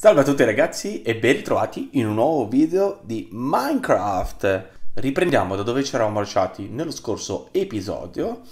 Salve a tutti ragazzi e ben ritrovati in un nuovo video di Minecraft Riprendiamo da dove ci eravamo lasciati nello scorso episodio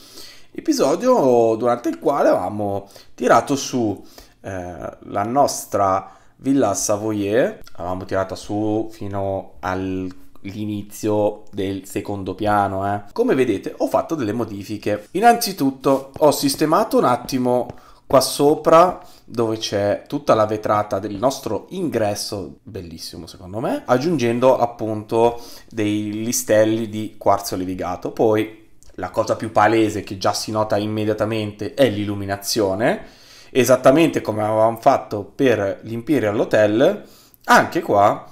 Episodio durante il quale avevamo tirato su eh, la nostra villa Savoyer Avevamo tirata su fino all'inizio del secondo piano. Eh. Come vedete ho fatto delle modifiche. Innanzitutto ho sistemato un attimo Qua sopra dove c'è tutta la vetrata del nostro ingresso, bellissimo secondo me, aggiungendo appunto dei listelli di quarzo levigato. Poi la cosa più palese che già si nota immediatamente è l'illuminazione, esattamente come avevamo fatto per l'Imperial Hotel, anche qua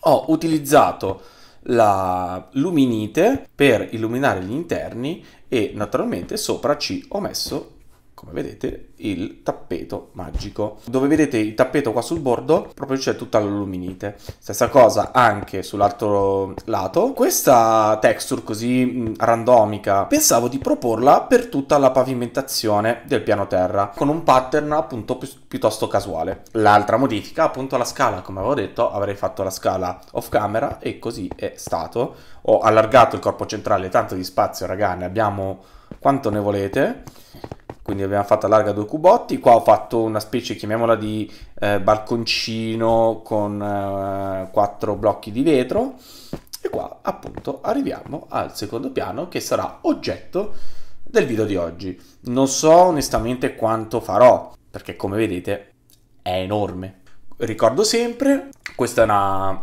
ho utilizzato la luminite per illuminare gli interni e naturalmente sopra ci ho messo come vedete il tappeto magico dove vedete il tappeto qua sul bordo proprio c'è tutta l'alluminite stessa cosa anche sull'altro lato questa texture così randomica pensavo di proporla per tutta la pavimentazione del piano terra con un pattern appunto pi piuttosto casuale l'altra modifica appunto la scala come avevo detto avrei fatto la scala off camera e così è stato ho allargato il corpo centrale tanto di spazio raga ne abbiamo quanto ne volete quindi abbiamo fatto a larga due cubotti, qua ho fatto una specie, chiamiamola di eh, balconcino con eh, quattro blocchi di vetro e qua appunto arriviamo al secondo piano che sarà oggetto del video di oggi. Non so onestamente quanto farò perché come vedete è enorme. Ricordo sempre, questa è una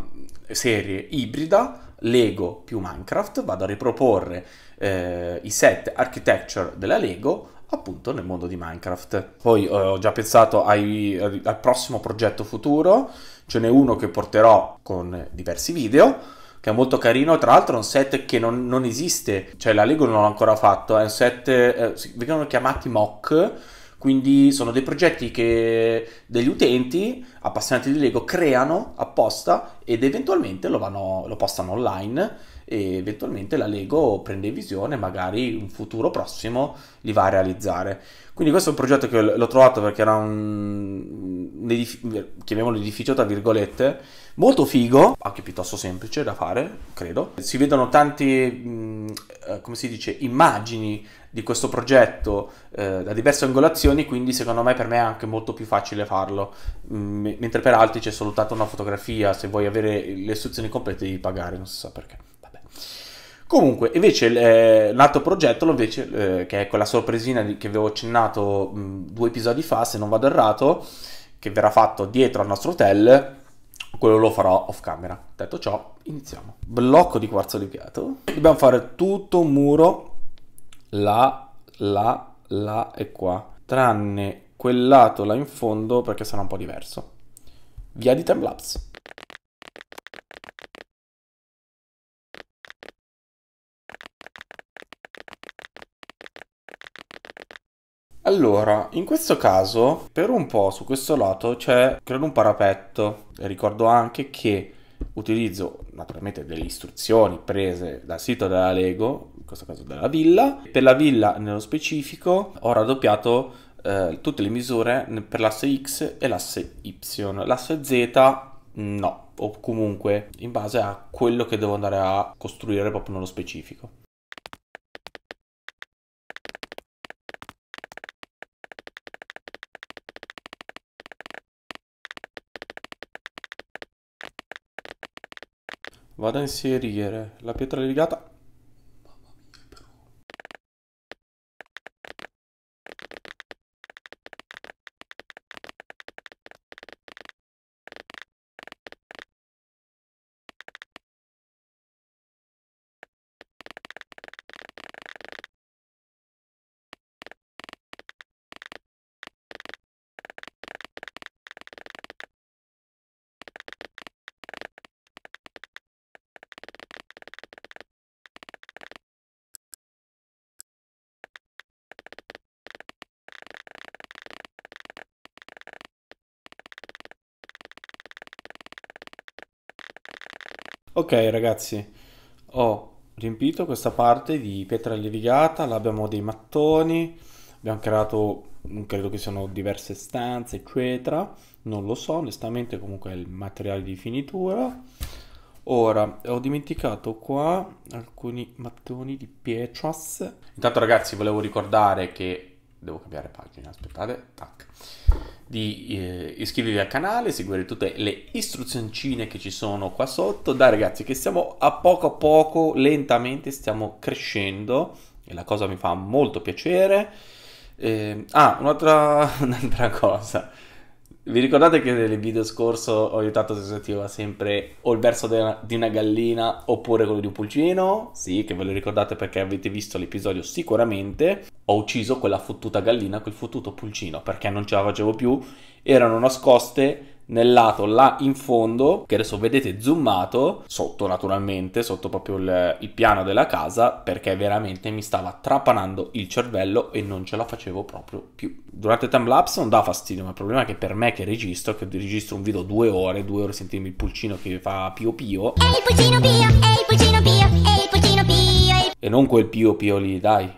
serie ibrida Lego più Minecraft, vado a riproporre eh, i set architecture della Lego appunto nel mondo di Minecraft. Poi eh, ho già pensato ai, eh, al prossimo progetto futuro, ce n'è uno che porterò con diversi video che è molto carino, tra l'altro è un set che non, non esiste, cioè la Lego non l'ha ancora fatto, è un set, eh, vengono chiamati mock, quindi sono dei progetti che degli utenti appassionati di Lego creano apposta ed eventualmente lo, vanno, lo postano online e eventualmente la Lego prende in visione, magari in futuro prossimo li va a realizzare. Quindi questo è un progetto che l'ho trovato perché era un, un edificio, chiamiamolo edificio tra virgolette, molto figo, anche piuttosto semplice da fare, credo. Si vedono tante, eh, come si dice, immagini di questo progetto eh, da diverse angolazioni, quindi secondo me per me è anche molto più facile farlo, M mentre per altri c'è soltanto una fotografia, se vuoi avere le istruzioni complete devi pagare, non si sa perché. Comunque, invece, eh, l'altro progetto, invece, eh, che è quella sorpresina di, che avevo accennato mh, due episodi fa, se non vado errato, che verrà fatto dietro al nostro hotel, quello lo farò off camera. Detto ciò, iniziamo. Blocco di quarzo di piatto. Dobbiamo fare tutto un muro, là, là, là e qua, tranne quel lato là in fondo perché sarà un po' diverso. Via di timelapse. Allora, in questo caso, per un po' su questo lato c'è, credo, un parapetto. Ricordo anche che utilizzo naturalmente delle istruzioni prese dal sito della Lego, in questo caso della villa. Per la villa nello specifico ho raddoppiato eh, tutte le misure per l'asse X e l'asse Y. L'asse Z no, o comunque in base a quello che devo andare a costruire proprio nello specifico. vado a inserire la pietra levigata Ok ragazzi, ho riempito questa parte di pietra levigata, là abbiamo dei mattoni, abbiamo creato, credo che siano diverse stanze, eccetera, non lo so, onestamente comunque è il materiale di finitura. Ora, ho dimenticato qua alcuni mattoni di pietras. Intanto ragazzi, volevo ricordare che... Devo cambiare pagina, aspettate, tac di eh, iscrivervi al canale, seguire tutte le istruzioncine che ci sono qua sotto. Dai ragazzi che stiamo a poco a poco, lentamente stiamo crescendo e la cosa mi fa molto piacere. Eh, ah, un'altra, un'altra cosa. Vi ricordate che nel video scorso ho aiutato se sentiva sempre o il verso de- di una gallina oppure quello di un pulcino? Sì, che ve lo ricordate perché avete visto l'episodio sicuramente. Ho ucciso quella fottuta gallina, quel fottuto pulcino, perché non ce la facevo più. Erano nascoste nel lato là in fondo, che adesso vedete zoomato, sotto naturalmente, sotto proprio il, il, piano della casa, perché veramente mi stava trapanando il cervello e non ce la facevo proprio più. Durante il timelapse non dà fastidio, ma il problema è che per me che registro, che registro un video due ore, due ore sentirmi il pulcino che fa pio pio. E il pulcino pio, ehi pulcino pio, ehi pulcino pio. E non quel pio pio lì, dai.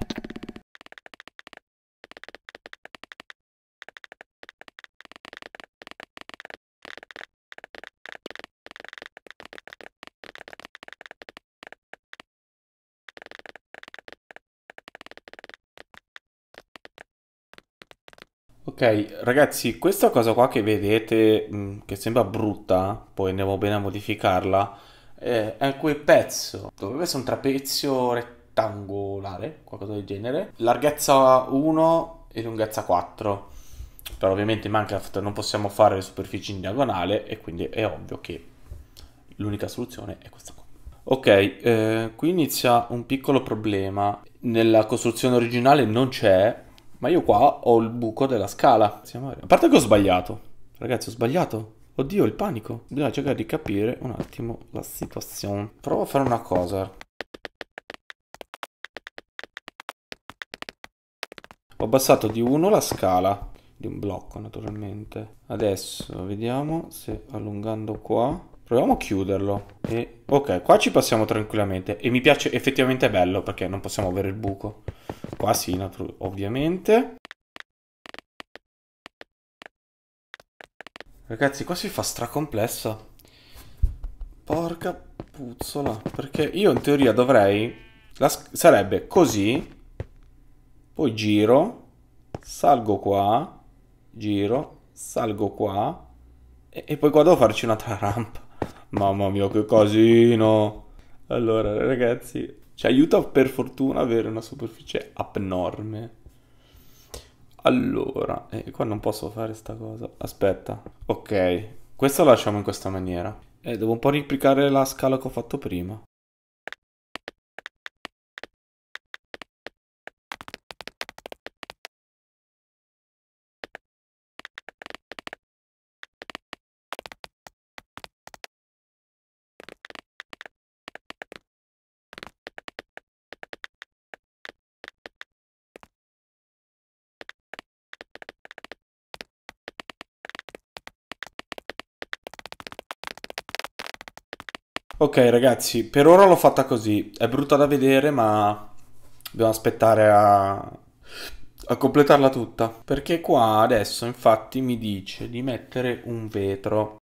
Ok, ragazzi, questa cosa qua che vedete, mm, che sembra brutta, poi andiamo bene a modificarla, è quel pezzo. Dovrebbe essere un trapezio rettangolare, qualcosa del genere. Larghezza 1 e lunghezza 4. Però ovviamente in Minecraft non possiamo fare le superfici in diagonale e quindi è ovvio che l'unica soluzione è questa qua. Ok, eh, qui inizia un piccolo problema. Nella costruzione originale non c'è, ma io qua ho il buco della scala. A parte che ho sbagliato. Ragazzi, ho sbagliato. Oddio, il panico. Bisogna cercare di capire un attimo la situazione. Provo a fare una cosa. Ho abbassato di uno la scala di un blocco, naturalmente. Adesso vediamo se allungando qua Proviamo a chiuderlo. E... Ok, qua ci passiamo tranquillamente. E mi piace, effettivamente è bello, perché non possiamo avere il buco. Qua sì, ovviamente. Ragazzi, qua si fa stracomplesso. Porca puzzola. Perché io in teoria dovrei... sarebbe così. Poi giro. Salgo qua. Giro. Salgo qua. E, e poi qua devo farci un'altra rampa. Mamma mia, che casino! Allora, ragazzi, ci aiuta per fortuna avere una superficie abnorme. Allora, eh, qua non posso fare sta cosa. Aspetta, ok. Questo lo lasciamo in questa maniera. Eh, devo un po' riplicare la scala che ho fatto prima. Ok ragazzi, per ora l'ho fatta così, è brutta da vedere ma dobbiamo aspettare a... a, completarla tutta. Perché qua adesso infatti mi dice di mettere un vetro.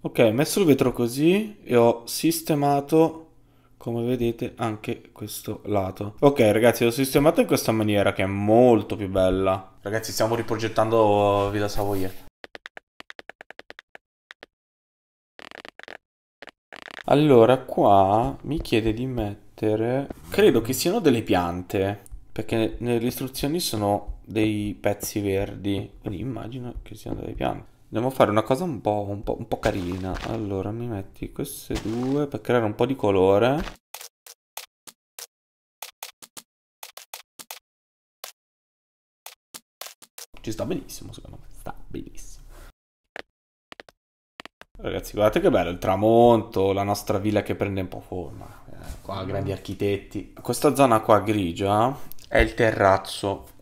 Ok, ho messo il vetro così e ho sistemato come vedete anche questo lato ok ragazzi l'ho sistemato in questa maniera che è molto più bella ragazzi stiamo riprogettando eh, Villa Savoia allora qua mi chiede di mettere credo che siano delle piante perché nelle istruzioni sono dei pezzi verdi quindi immagino che siano delle piante Andiamo a fare una cosa un po', un po', un po carina. Allora, mi metti queste due per creare un po' di colore. Ci sta benissimo, secondo me. Sta benissimo. Ragazzi, guardate che bello il tramonto, la nostra villa che prende un po' forma. Eh, qua grandi architetti. Questa zona qua grigia è il terrazzo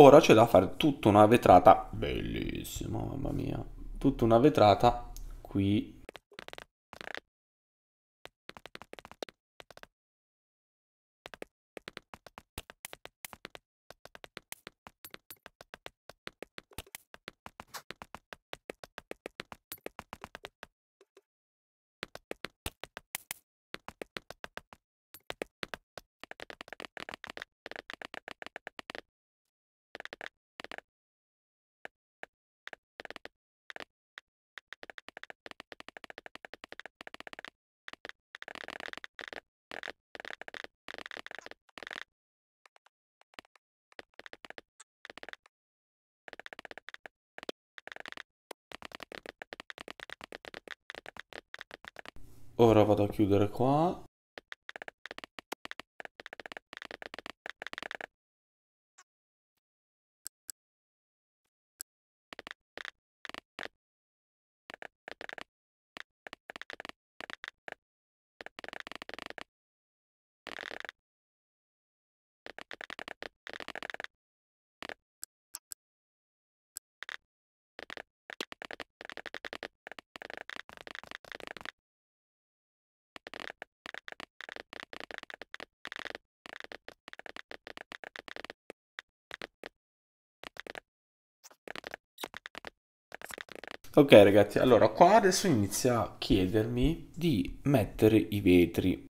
Ora c'è da fare tutta una vetrata bellissima, mamma mia. Tutta una vetrata qui ora vado a chiudere qua Ok ragazzi, allora qua adesso inizia a chiedermi di mettere i vetri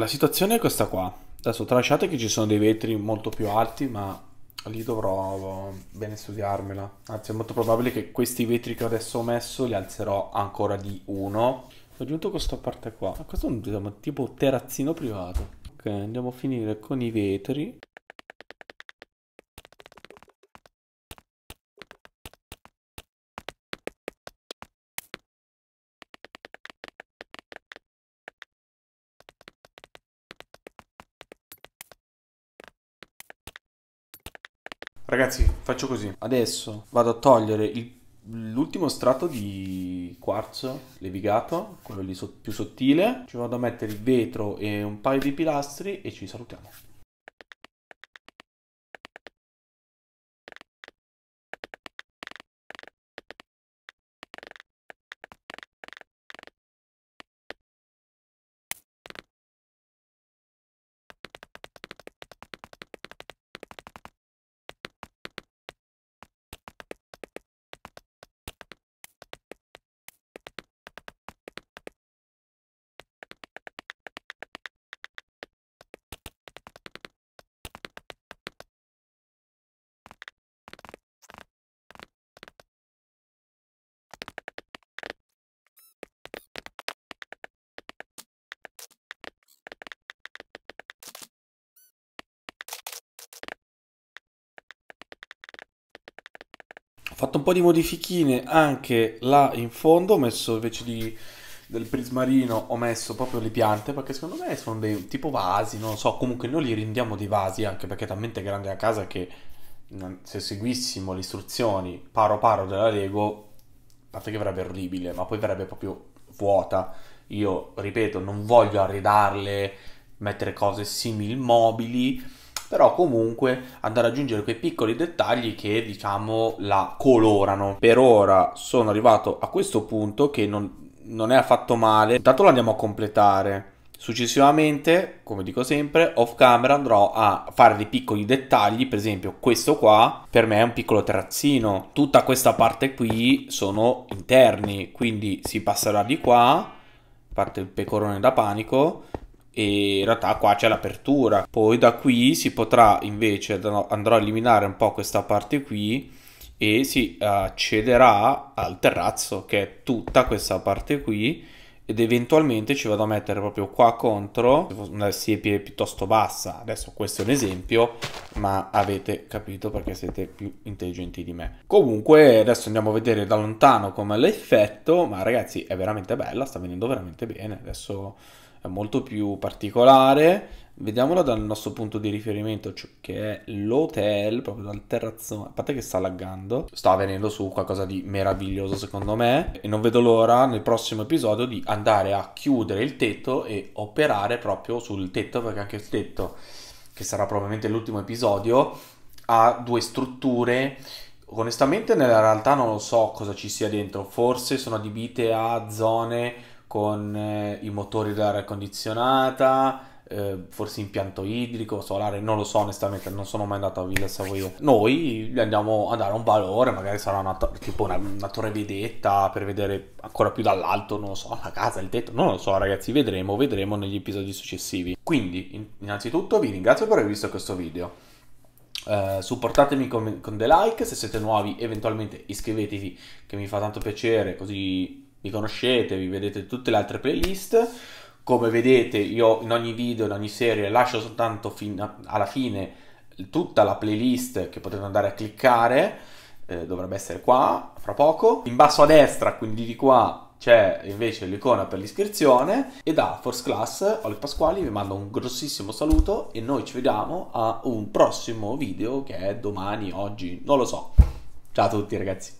La situazione è questa qua. Adesso tralasciate che ci sono dei vetri molto più alti, ma lì dovrò eh, bene studiarmela. Anzi, è molto probabile che questi vetri che adesso ho messo li alzerò ancora di uno. Ho aggiunto questa parte qua. questo è un diciamo, tipo terrazzino privato. Ok, andiamo a finire con i vetri. Ragazzi, faccio così. Adesso vado a togliere il, l'ultimo strato di quarzo levigato, quello lì so- più sottile. Ci vado a mettere il vetro e un paio di pilastri e ci salutiamo. fatto un po' di modifichine anche là in fondo, ho messo invece di, del prismarino, ho messo proprio le piante, perché secondo me sono dei tipo vasi, non so, comunque noi li rendiamo dei vasi, anche perché è talmente grande la casa che mm, se seguissimo le istruzioni paro paro della Lego, a parte che verrebbe orribile, ma poi verrebbe proprio vuota. Io, ripeto, non voglio arredarle, mettere cose simili mobili, però comunque andare ad aggiungere quei piccoli dettagli che diciamo la colorano. Per ora sono arrivato a questo punto che non, non è affatto male, intanto lo andiamo a completare. Successivamente, come dico sempre, off camera andrò a fare dei piccoli dettagli, per esempio questo qua per me è un piccolo terrazzino, tutta questa parte qui sono interni, quindi si passerà di qua, parte il pecorone da panico, e in realtà qua c'è l'apertura poi da qui si potrà invece andrò a eliminare un po' questa parte qui e si accederà al terrazzo che è tutta questa parte qui ed eventualmente ci vado a mettere proprio qua contro una siepe piuttosto bassa adesso questo è un esempio ma avete capito perché siete più intelligenti di me comunque adesso andiamo a vedere da lontano come l'effetto ma ragazzi è veramente bella sta venendo veramente bene adesso molto più particolare. Vediamola dal nostro punto di riferimento, cioè che è l'hotel, proprio dal terrazzone. A parte che sta laggando, sta venendo su qualcosa di meraviglioso secondo me. E non vedo l'ora nel prossimo episodio di andare a chiudere il tetto e operare proprio sul tetto, perché anche il tetto, che sarà probabilmente l'ultimo episodio, ha due strutture onestamente nella realtà non lo so cosa ci sia dentro, forse sono adibite a zone con eh, i motori d'aria condizionata, eh, forse impianto idrico, solare, non lo so onestamente, non sono mai andato a Villa Savoia. Noi gli andiamo a dare un valore, magari sarà una, to- tipo una, una torre vedetta per vedere ancora più dall'alto, non lo so, la casa, il tetto, non lo so ragazzi, vedremo, vedremo negli episodi successivi. Quindi, innanzitutto vi ringrazio per aver visto questo video. Uh, supportatemi con, con dei like se siete nuovi eventualmente iscrivetevi che mi fa tanto piacere così vi conoscete, vi vedete tutte le altre playlist. Come vedete, io in ogni video, in ogni serie, lascio soltanto fino alla fine tutta la playlist che potete andare a cliccare. Eh, dovrebbe essere qua, fra poco. In basso a destra, quindi di qua, c'è invece l'icona per l'iscrizione e da Force Class Oli Pasquali vi mando un grossissimo saluto e noi ci vediamo a un prossimo video che è domani, oggi, non lo so. Ciao a tutti ragazzi.